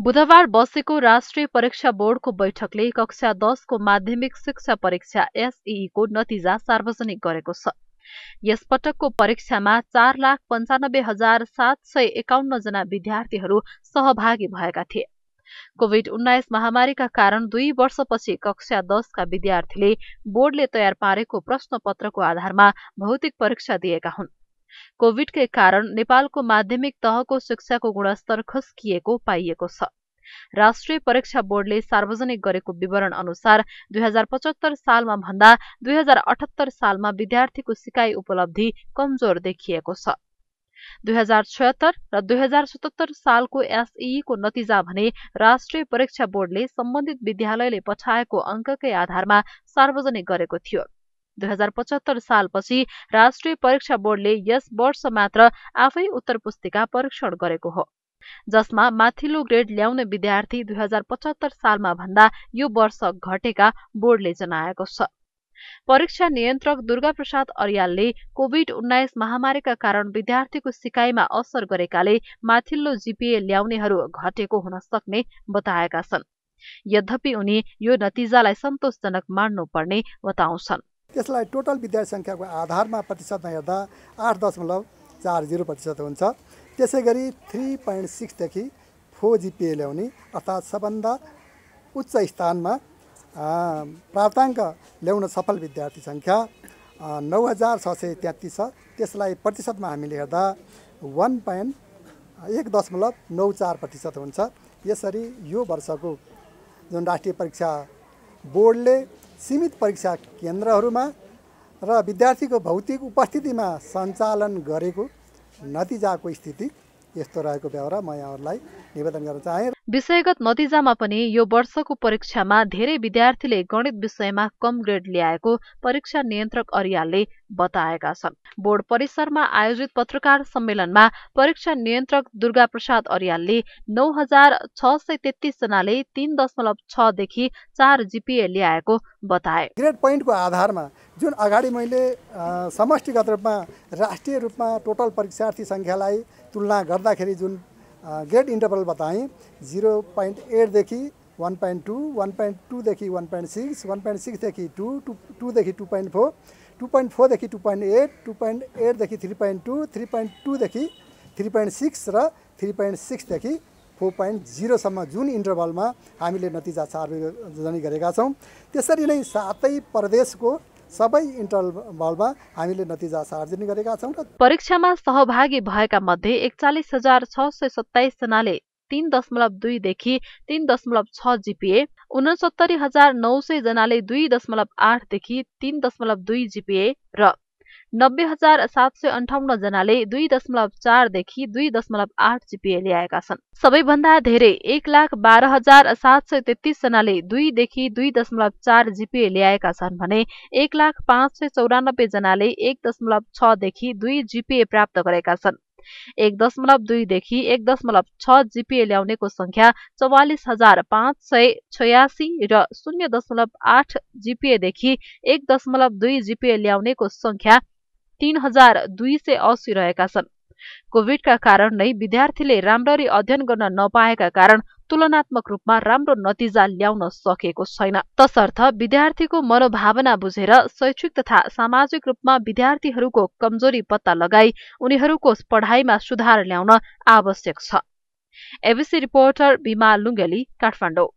बुधबार बसेको राष्ट्रिय परीक्षा बोर्डको बैठकले कक्षा दसको माध्यमिक शिक्षा परीक्षा एसईको नतिजा सार्वजनिक गरेको छ यस पटकको परीक्षामा चार लाख पञ्चानब्बे हजार सात सय एकाउन्न जना विद्यार्थीहरू सहभागी भएका थिए कोविड उन्नाइस महामारीका कारण दुई वर्षपछि कक्षा दसका विद्यार्थीले बोर्डले तयार पारेको प्रश्नपत्रको आधारमा भौतिक परीक्षा दिएका हुन् कोविडकै कारण नेपालको माध्यमिक तहको शिक्षाको गुणस्तर खस्किएको पाइएको छ राष्ट्रिय परीक्षा बोर्डले सार्वजनिक गरेको विवरण अनुसार दुई हजार पचहत्तर सालमा भन्दा दुई हजार अठहत्तर सालमा विद्यार्थीको सिकाइ उपलब्धि कमजोर देखिएको छ दुई हजार छयत्तर र दुई हजार सतहत्तर सालको एसईको नतिजा भने राष्ट्रिय परीक्षा बोर्डले सम्बन्धित विद्यालयले पठाएको अङ्ककै आधारमा सार्वजनिक गरेको थियो दुई हजार पचहत्तर सालपछि राष्ट्रिय परीक्षा बोर्डले यस वर्ष मात्र आफै उत्तर पुस्तिका परीक्षण गरेको हो जसमा माथिल्लो ग्रेड ल्याउने विद्यार्थी दुई हजार पचहत्तर सालमा भन्दा यो वर्ष घटेका बोर्डले जनाएको छ परीक्षा नियन्त्रक दुर्गा प्रसाद अर्यालले कोविड उन्नाइस महामारीका कारण विद्यार्थीको सिकाइमा असर गरेकाले माथिल्लो जीपीए ल्याउनेहरू घटेको हुन सक्ने बताएका छन् यद्यपि उनी यो नतिजालाई सन्तोषजनक मान्नुपर्ने बताउँछन् त्यसलाई टोटल विद्यार्थी सङ्ख्याको आधारमा प्रतिशतमा हेर्दा आठ दशमलव चार जिरो प्रतिशत हुन्छ त्यसै गरी थ्री पोइन्ट सिक्सदेखि फोर जिपिए ल्याउने अर्थात् सबभन्दा उच्च स्थानमा प्राप्ताङ्क ल्याउन सफल विद्यार्थी सङ्ख्या नौ हजार छ सय तेत्तिस छ त्यसलाई प्रतिशतमा हामीले हेर्दा वान पोइन्ट एक दशमलव नौ चार प्रतिशत हुन्छ यसरी यो वर्षको जुन राष्ट्रिय परीक्षा बोर्डले सीमित परीक्षा केन्द्रहरूमा र विद्यार्थीको भौतिक उपस्थितिमा सञ्चालन गरेको नतिजाको स्थिति यस्तो रहेको बेहोरा म यहाँहरूलाई निवेदन गर्न चाहेँ विषयगत नतिजामा पनि यो वर्षको परीक्षामा धेरै विद्यार्थीले गणित विषयमा कम ग्रेड ल्याएको परीक्षा नियन्त्रक अरियालले बताएका छन् बोर्ड परिसरमा आयोजित पत्रकार सम्मेलनमा परीक्षा नियन्त्रक दुर्गा प्रसाद अरियालले नौ हजार छ सय तेत्तिस जनाले तीन दशमलव छदेखि चार जिपिए ल्याएको बताए ग्रेड पोइन्टको आधारमा जुन अगाडि मैले समष्टिगत रूपमा राष्ट्रिय रूपमा टोटल परीक्षार्थी सङ्ख्यालाई तुलना गर्दाखेरि जुन ग्रेट इन्टरभल बताएँ जिरो पोइन्ट एटदेखि one point two one point टूदेखि one point six one point सिक्सदेखि टू टू टूदेखि two point four two point फोरदेखि two point eight two point एटदेखि three point two three point टूदेखि three point six र three point सिक्सदेखि four point जिरोसम्म जुन इन्टरभलमा हामीले नतिजा सार्वजनिक गरेका छौँ त्यसरी नै सातै प्रदेशको सबै इन्टरभलमा हामीले नतिजा सार्वजनिक गरेका छौँ र परीक्षामा सहभागी भएका मध्ये एकचालिस हजार छ सय सत्ताइसजनाले तीन दशमलव दुईदेखि तीन दशमलव छ जिपिए उनसत्तरी हजार नौ सय जनाले दुई दशमलव आठदेखि तीन दशमलव दुई जिपिए र नब्बे हजार सात सय अन्ठाउन्न जनाले दुई दशमलव चारदेखि दुई दशमलव आठ जिपिए ल्याएका छन् सबैभन्दा धेरै एक लाख बाह्र हजार सात सय तेत्तिस जनाले दुईदेखि दुई दशमलव चार जिपिए ल्याएका छन् भने एक लाख पाँच सय चौरानब्बे जनाले एक दशमलव छदेखि दुई जिपिए प्राप्त गरेका छन् एक दशमलव दुईदेखि एक दशमलव छ जिपिए ल्याउनेको संख्या चौवालिस हजार पाँच सय छयासी र शून्य दशमलव आठ जिपिएदेखि एक दशमलव दुई जिपिए ल्याउनेको संख्या तीन हजार दुई सय असी रहेका छन् कोविडका कारण नै विद्यार्थीले राम्ररी अध्ययन गर्न नपाएका कारण तुलनात्मक रूपमा राम्रो नतिजा ल्याउन सकेको छैन तसर्थ विद्यार्थीको मनोभावना बुझेर शैक्षिक तथा सामाजिक रूपमा विद्यार्थीहरूको कमजोरी पत्ता लगाई उनीहरूको पढाइमा सुधार ल्याउन आवश्यक छ एबिसी रिपोर्टर बिमा लुङ्गेली काठमाडौँ